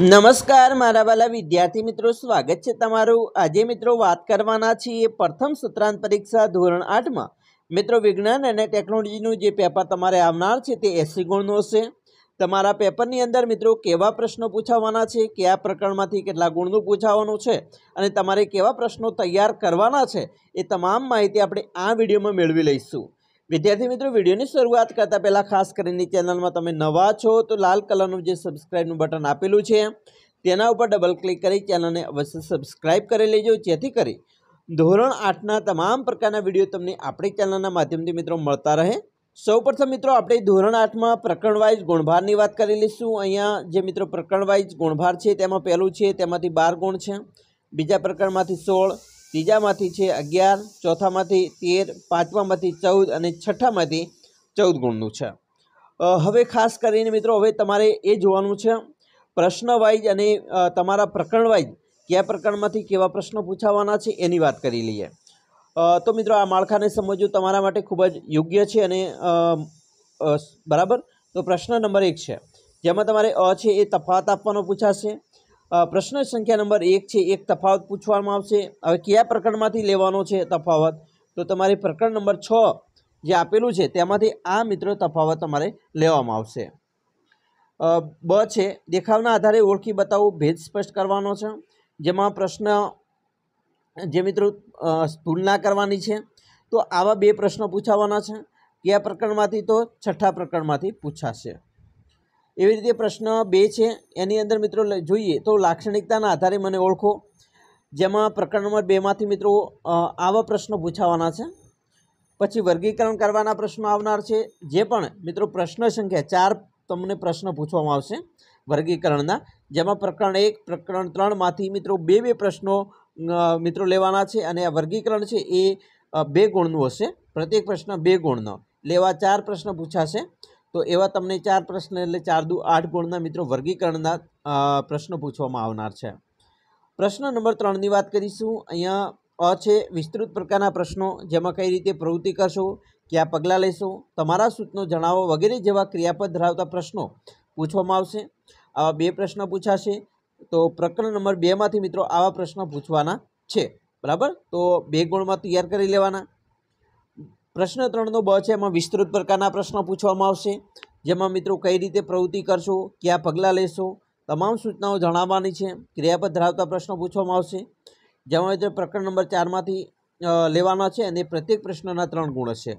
નમસ્કાર મારા વાલા વિદ્યાર્થી મિત્રો સ્વાગત છે તમારું આજે મિત્રો વાત કરવાના છીએ પ્રથમ સૂત્રાંત પરીક્ષા ધોરણ આઠમાં મિત્રો વિજ્ઞાન અને ટેકનોલોજીનું જે પેપર તમારે આવનાર છે તે એસી ગુણનું હશે તમારા પેપરની અંદર મિત્રો કેવા પ્રશ્નો પૂછાવવાના છે કયા પ્રકરણમાંથી કેટલા ગુણનું પૂછાવવાનું છે અને તમારે કેવા પ્રશ્નો તૈયાર કરવાના છે એ તમામ માહિતી આપણે આ વિડીયોમાં મેળવી લઈશું વિદ્યાર્થી મિત્રો વિડીયોની શરૂઆત કરતાં પહેલાં ખાસ કરીને ચેનલમાં તમે નવા છો તો લાલ કલરનું જે સબસ્ક્રાઈબનું બટન આપેલું છે તેના ઉપર ડબલ ક્લિક કરી ચેનલને અવશ્ય સબસ્ક્રાઈબ કરી લેજો જેથી કરી ધોરણ આઠના તમામ પ્રકારના વિડીયો તમને આપણી ચેનલના માધ્યમથી મિત્રો મળતા રહે સૌપ્રથમ મિત્રો આપણે ધોરણ આઠમાં પ્રકરણ ગુણભારની વાત કરી લઈશું અહીંયા જે મિત્રો પ્રકરણ વાઇઝ ગુણભાર છે તેમાં પહેલું છે તેમાંથી બાર ગુણ છે બીજા પ્રકરણમાંથી સોળ ત્રીજામાંથી છે અગિયાર ચોથામાંથી તેર પાંચમામાંથી ચૌદ અને છઠ્ઠામાંથી ચૌદ ગુણનું છે હવે ખાસ કરીને મિત્રો હવે તમારે એ જોવાનું છે પ્રશ્ન વાઇઝ અને તમારા પ્રકરણ વાઇઝ કયા પ્રકરણમાંથી કેવા પ્રશ્નો પૂછાવાના છે એની વાત કરી લઈએ તો મિત્રો આ માળખાને સમજવું તમારા માટે ખૂબ જ યોગ્ય છે અને બરાબર તો પ્રશ્ન નંબર એક છે જેમાં તમારે અ છે એ તફાત આપવાનો પૂછાશે પ્રશ્ન સંખ્યા નંબર એક છે એક તફાવત પૂછવામાં આવશે હવે કયા પ્રકરણમાંથી લેવાનો છે તફાવત તો તમારે પ્રકરણ નંબર છ જે આપેલું છે તેમાંથી આ મિત્રો તફાવત તમારે લેવામાં આવશે બ છે દેખાવના આધારે ઓળખી બતાવવું ભેદ સ્પષ્ટ કરવાનો છે જેમાં પ્રશ્ન જે મિત્રો તુલના કરવાની છે તો આવા બે પ્રશ્નો પૂછાવાના છે કયા પ્રકરણમાંથી તો છઠ્ઠા પ્રકરણમાંથી પૂછાશે એવી રીતે પ્રશ્ન બે છે એની અંદર મિત્રો જોઈએ તો લાક્ષણિકતાના આધારે મને ઓળખો જેમાં પ્રકરણ નંબર બેમાંથી મિત્રો આવા પ્રશ્નો પૂછાવાના છે પછી વર્ગીકરણ કરવાના પ્રશ્નો આવનાર છે જે પણ મિત્રો પ્રશ્ન સંખ્યા ચાર તમને પ્રશ્ન પૂછવામાં આવશે વર્ગીકરણના જેમાં પ્રકરણ એક પ્રકરણ ત્રણમાંથી મિત્રો બે બે પ્રશ્નો મિત્રો લેવાના છે અને આ વર્ગીકરણ છે એ બે ગુણનું હશે પ્રત્યેક પ્રશ્ન બે ગુણનો લેવા ચાર પ્રશ્ન પૂછાશે તો એવા તમને ચાર પ્રશ્ન એટલે ચાર દુ આઠ ગુણના મિત્રો વર્ગીકરણના પ્રશ્નો પૂછવામાં આવનાર છે પ્રશ્ન નંબર ત્રણની વાત કરીશું અહીંયા અ છે વિસ્તૃત પ્રકારના પ્રશ્નો જેમાં કઈ રીતે પ્રવૃત્તિ કરશો કયા પગલાં લેશો તમારા સૂચનો જણાવો વગેરે જેવા ક્રિયાપદ ધરાવતા પ્રશ્નો પૂછવામાં આવશે આવા બે પ્રશ્ન પૂછાશે તો પ્રકરણ નંબર બેમાંથી મિત્રો આવા પ્રશ્નો પૂછવાના છે બરાબર તો બે ગુણમાં તૈયાર કરી લેવાના પ્રશ્ન ત્રણનો બ છે એમાં વિસ્તૃત પ્રકારના પ્રશ્નો પૂછવામાં આવશે જેમાં મિત્રો કઈ રીતે પ્રવૃત્તિ કરશો ક્યાં પગલાં લેશો તમામ સૂચનાઓ જણાવવાની છે ક્રિયાપદ ધરાવતા પ્રશ્નો પૂછવામાં આવશે જેમાં મિત્રો પ્રકરણ નંબર ચારમાંથી લેવાના છે અને પ્રત્યેક પ્રશ્નના ત્રણ ગુણ છે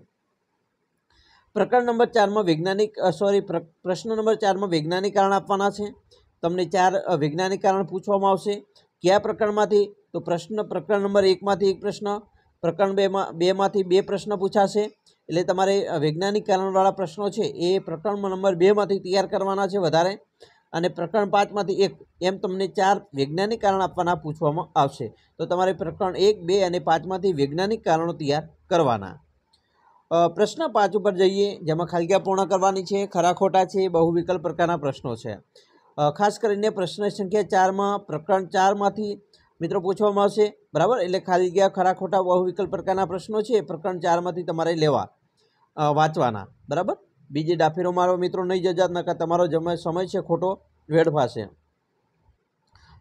પ્રકરણ નંબર ચારમાં વૈજ્ઞાનિક સોરી પ્રશ્ન નંબર ચારમાં વૈજ્ઞાનિક કારણ આપવાના છે તમને ચાર વૈજ્ઞાનિક કારણ પૂછવામાં આવશે કયા પ્રકરણમાંથી તો પ્રશ્ન પ્રકરણ નંબર એકમાંથી એક પ્રશ્ન પ્રકરણ બેમાં બેમાંથી બે પ્રશ્ન પૂછાશે એટલે તમારે વૈજ્ઞાનિક કારણવાળા પ્રશ્નો છે એ પ્રકરણ નંબર બેમાંથી તૈયાર કરવાના છે વધારે અને પ્રકરણ પાંચમાંથી એક એમ તમને ચાર વૈજ્ઞાનિક કારણ આપવાના પૂછવામાં આવશે તો તમારે પ્રકરણ એક બે અને પાંચમાંથી વૈજ્ઞાનિક કારણો તૈયાર કરવાના પ્રશ્ન પાંચ ઉપર જઈએ જેમાં ખાલગ્યા પૂર્ણ કરવાની છે ખરા ખોટા છે બહુ વિકલ્પ પ્રકારના પ્રશ્નો છે ખાસ કરીને પ્રશ્ન સંખ્યા ચારમાં પ્રકરણ ચારમાંથી મિત્રો પૂછવામાં આવશે બરાબર એટલે ખાલી ગયા ખરા ખોટા બહુ વિકલ્પ પ્રકારના પ્રશ્નો છે પ્રકરણ ચારમાંથી તમારે લેવા વાંચવાના બરાબર બીજી ડાફીરો મારો મિત્રો નહીં જજાત નકા તમારો જમા સમય છે ખોટો વેડફાશે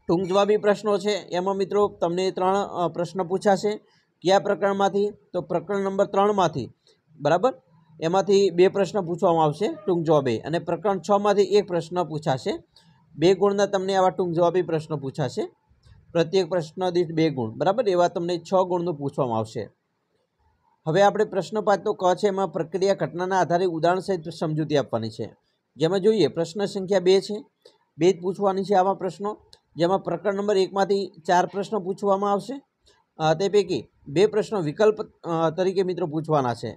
ટૂંક જવાબી પ્રશ્નો છે એમાં મિત્રો તમને ત્રણ પ્રશ્ન પૂછાશે કયા પ્રકરણમાંથી તો પ્રકરણ નંબર ત્રણમાંથી બરાબર એમાંથી બે પ્રશ્ન પૂછવામાં આવશે ટૂંક જવાબે અને પ્રકરણ છમાંથી એક પ્રશ્ન પૂછાશે બે ગુણના તમને આવા ટૂંક જવાબી પ્રશ્નો પૂછાશે પ્રત્યેક પ્રશ્ન દીઠ બે ગુણ બરાબર એવા તમને છ ગુણનું પૂછવામાં આવશે હવે આપણે પ્રશ્ન પાંચનો ક છે એમાં પ્રક્રિયા ઘટનાના આધારે ઉદાહરણ સહિત સમજૂતી આપવાની છે જેમાં જોઈએ પ્રશ્ન સંખ્યા બે છે બે જ પૂછવાની છે આવા પ્રશ્નો જેમાં પ્રકરણ નંબર એકમાંથી ચાર પ્રશ્નો પૂછવામાં આવશે તે પૈકી બે પ્રશ્નો વિકલ્પ તરીકે મિત્રો પૂછવાના છે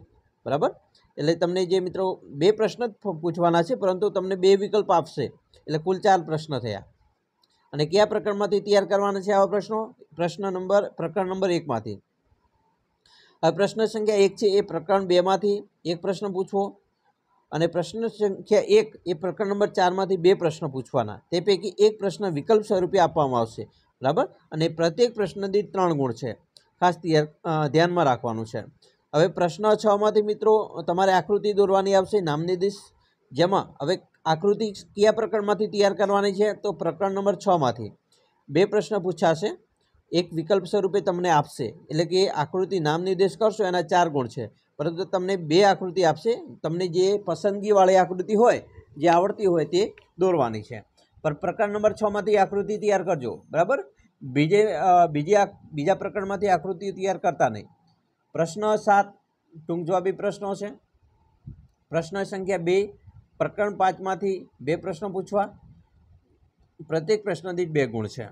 બરાબર એટલે તમને જે મિત્રો બે પ્રશ્ન પૂછવાના છે પરંતુ તમને બે વિકલ્પ આપશે એટલે કુલ ચાર પ્રશ્ન થયા અને કયા પ્રકરણમાંથી તૈયાર કરવાના છે આવા પ્રશ્નો પ્રશ્ન નંબર પ્રકરણ નંબર એકમાંથી હવે પ્રશ્ન સંખ્યા એક છે એ પ્રકરણ બેમાંથી એક પ્રશ્ન પૂછવો અને પ્રશ્ન સંખ્યા એક એ પ્રકરણ નંબર ચારમાંથી બે પ્રશ્ન પૂછવાના તે પૈકી એક પ્રશ્ન વિકલ્પ સ્વરૂપે આપવામાં આવશે બરાબર અને પ્રત્યેક પ્રશ્નથી ત્રણ ગુણ છે ખાસ ધ્યાનમાં રાખવાનું છે હવે પ્રશ્ન છમાંથી મિત્રો તમારે આકૃતિ દોરવાની આવશે નામનિર્દેશ જેમાં હવે આકૃતિ કયા પ્રકરણમાંથી તૈયાર કરવાની છે તો પ્રકરણ નંબર છમાંથી બે પ્રશ્ન પૂછાશે એક વિકલ્પ સ્વરૂપે તમને આપશે એટલે કે આકૃતિ નામ નિર્દેશ કરશો એના ચાર ગુણ છે પરંતુ તમને બે આકૃતિ આપશે તમને જે પસંદગીવાળી આકૃતિ હોય જે આવડતી હોય તે દોરવાની છે પણ પ્રકરણ નંબર છમાંથી આકૃતિ તૈયાર કરજો બરાબર બીજે બીજી બીજા પ્રકરણમાંથી આકૃતિ તૈયાર કરતા નહીં પ્રશ્ન સાત ટૂંક જવાબી પ્રશ્નો છે પ્રશ્ન સંખ્યા બે પ્રકરણ પાંચમાંથી બે પ્રશ્નો પૂછવા પ્રત્યેક પ્રશ્નથી દીઠ બે ગુણ છે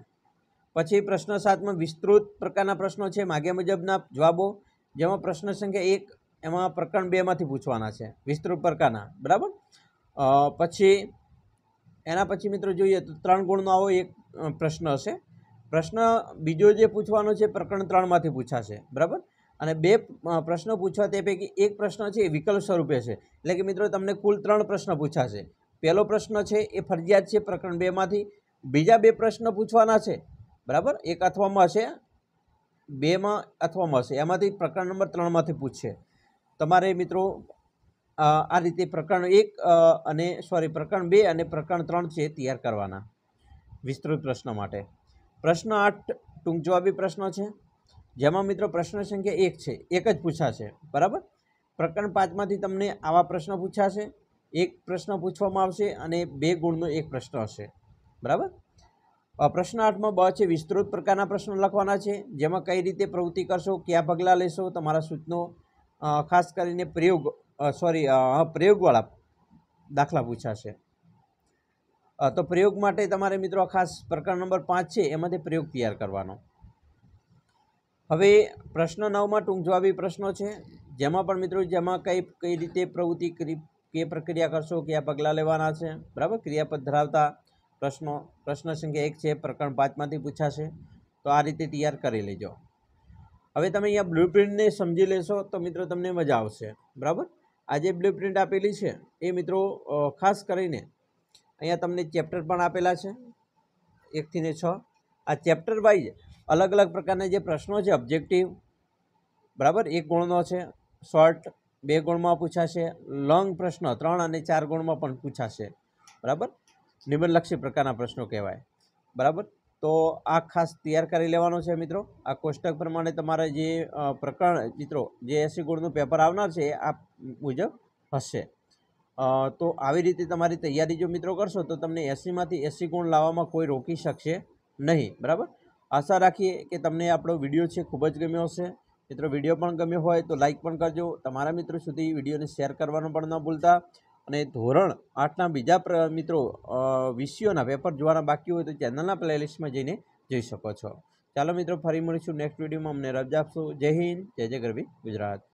પછી પ્રશ્ન સાતમાં વિસ્તૃત પ્રકારના પ્રશ્નો છે માગ્યા મુજબના જવાબો જેમાં પ્રશ્ન સંખ્યા એક એમાં પ્રકરણ બેમાંથી પૂછવાના છે વિસ્તૃત પ્રકારના બરાબર પછી એના પછી મિત્રો જોઈએ તો ત્રણ ગુણનો આવો એક પ્રશ્ન હશે પ્રશ્ન બીજો જે પૂછવાનો છે પ્રકરણ ત્રણમાંથી પૂછાશે બરાબર અને બે પ્રશ્નો પૂછવા તે પૈકી એક પ્રશ્ન છે એ વિકલ્પ સ્વરૂપે છે એટલે કે મિત્રો તમને કુલ ત્રણ પ્રશ્ન પૂછાશે પહેલો પ્રશ્ન છે એ ફરજિયાત છે પ્રકરણ બેમાંથી બીજા બે પ્રશ્ન પૂછવાના છે બરાબર એક અથવામાં હશે બેમાં અથવામાં હશે એમાંથી પ્રકરણ નંબર ત્રણમાંથી પૂછશે તમારે મિત્રો આ રીતે પ્રકરણ એક અને સોરી પ્રકરણ બે અને પ્રકરણ ત્રણ છે તૈયાર કરવાના વિસ્તૃત પ્રશ્ન માટે પ્રશ્ન આઠ ટૂંક જવાબી પ્રશ્નો છે જેમાં મિત્રો પ્રશ્ન સંખ્યા એક છે એક જ પૂછાશે બરાબર પ્રકરણ પાંચમાંથી તમને આવા પ્રશ્ન પૂછાશે એક પ્રશ્ન પૂછવામાં આવશે અને બે ગુણનો એક પ્રશ્ન હશે બરાબર પ્રશ્ન આઠમાં બ છે વિસ્તૃત પ્રકારના પ્રશ્નો લખવાના છે જેમાં કઈ રીતે પ્રવૃત્તિ કરશો કયા પગલાં લેશો તમારા સૂચનો ખાસ કરીને પ્રયોગ સોરી પ્રયોગવાળા દાખલા પૂછાશે તો પ્રયોગ માટે તમારે મિત્રો ખાસ પ્રકરણ નંબર પાંચ છે એમાંથી પ્રયોગ તૈયાર કરવાનો હવે પ્રશ્ન નવમાં ટૂંક જવાબી પ્રશ્નો છે જેમાં પણ મિત્રો જેમાં કઈ કઈ રીતે પ્રવૃત્તિ કરી કે પ્રક્રિયા કરશો કયા પગલાં લેવાના છે બરાબર ક્રિયાપદ ધરાવતા પ્રશ્નો પ્રશ્ન સંખ્યા એક છે પ્રકરણ પાંચમાંથી પૂછાશે તો આ રીતે તૈયાર કરી લેજો હવે તમે અહીંયા બ્લુ પ્રિન્ટને સમજી લેશો તો મિત્રો તમને મજા આવશે બરાબર આ જે બ્લુ પ્રિન્ટ આપેલી છે એ મિત્રો ખાસ કરીને અહીંયા તમને ચેપ્ટર પણ આપેલા છે એકથી ને છ આ ચેપ્ટર વાઇઝ અલગ અલગ પ્રકારના જે પ્રશ્નો છે ઓબ્જેક્ટિવ બરાબર એક ગુણનો છે શોર્ટ બે ગુણમાં પૂછાશે લોંગ પ્રશ્ન ત્રણ અને ચાર ગુણમાં પણ પૂછાશે બરાબર નિબંધલક્ષી પ્રકારના પ્રશ્નો કહેવાય બરાબર તો આ ખાસ તૈયાર કરી લેવાનો છે મિત્રો આ કોષ્ટક પ્રમાણે તમારા જે પ્રકરણ મિત્રો જે એસી ગુણનું પેપર આવનાર છે આ મુજબ હશે તો આવી રીતે તમારી તૈયારી જો મિત્રો કરશો તો તમને એસીમાંથી એસી ગુણ લાવવામાં કોઈ રોકી શકશે નહીં બરાબર આશા રાખીએ કે તમને આપણો વિડીયો છે ખૂબ જ ગમ્યો હશે મિત્રો વિડીયો પણ ગમ્યો હોય તો લાઇક પણ કરજો તમારા મિત્રો સુધી વિડીયોને શેર કરવાનું પણ ન ભૂલતા અને ધોરણ આઠના બીજા મિત્રો વિષયોના પેપર જોવાના બાકી હોય તો ચેનલના પ્લેલિસ્ટમાં જઈને જઈ શકો છો ચાલો મિત્રો ફરી મળીશું નેક્સ્ટ વિડીયોમાં અમને રજા આપશો જય હિન્દ જય જય ગરબી ગુજરાત